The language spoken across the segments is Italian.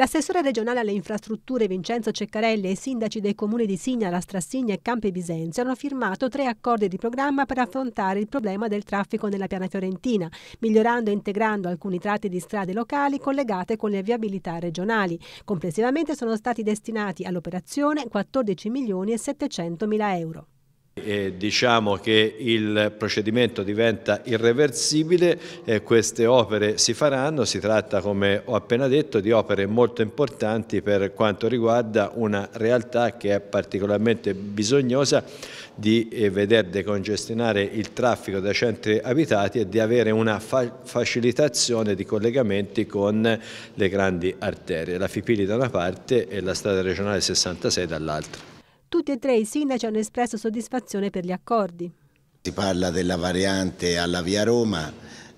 L'assessore regionale alle infrastrutture Vincenzo Ceccarelli e i sindaci dei comuni di Signa, La Strassigna e Campi Bisenzio hanno firmato tre accordi di programma per affrontare il problema del traffico nella piana fiorentina, migliorando e integrando alcuni tratti di strade locali collegate con le viabilità regionali. Complessivamente sono stati destinati all'operazione 14 milioni e 700 mila euro. E diciamo che il procedimento diventa irreversibile, eh, queste opere si faranno, si tratta come ho appena detto di opere molto importanti per quanto riguarda una realtà che è particolarmente bisognosa di eh, veder decongestionare il traffico dai centri abitati e di avere una fa facilitazione di collegamenti con le grandi arterie, la Fipili da una parte e la strada regionale 66 dall'altra. Tutti e tre i sindaci hanno espresso soddisfazione per gli accordi. Si parla della variante alla via Roma,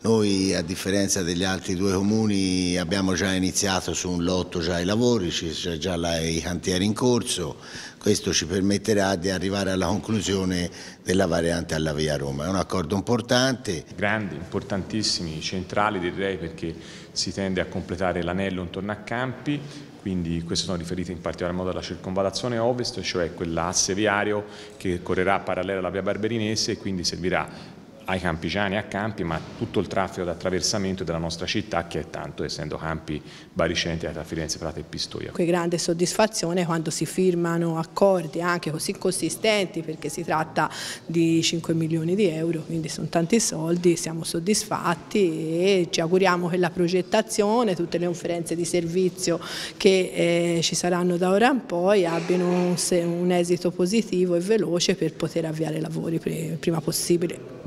noi a differenza degli altri due comuni abbiamo già iniziato su un lotto già i lavori, c'è già la, i cantieri in corso, questo ci permetterà di arrivare alla conclusione della variante alla via Roma. È un accordo importante. Grandi, importantissimi, centrali direi perché si tende a completare l'anello intorno a Campi, quindi questo sono riferite in particolar modo alla circonvallazione ovest, cioè quell'asse viario che correrà parallelo alla via Barberinese e quindi servirà ai campigiani, a Campi, ma tutto il traffico d'attraversamento della nostra città che è tanto, essendo Campi baricentri tra Firenze, Prato e Pistoia. Qui grande soddisfazione quando si firmano accordi anche così consistenti perché si tratta di 5 milioni di euro, quindi sono tanti soldi, siamo soddisfatti e ci auguriamo che la progettazione, tutte le conferenze di servizio che eh, ci saranno da ora in poi abbiano un, un esito positivo e veloce per poter avviare i lavori prima possibile.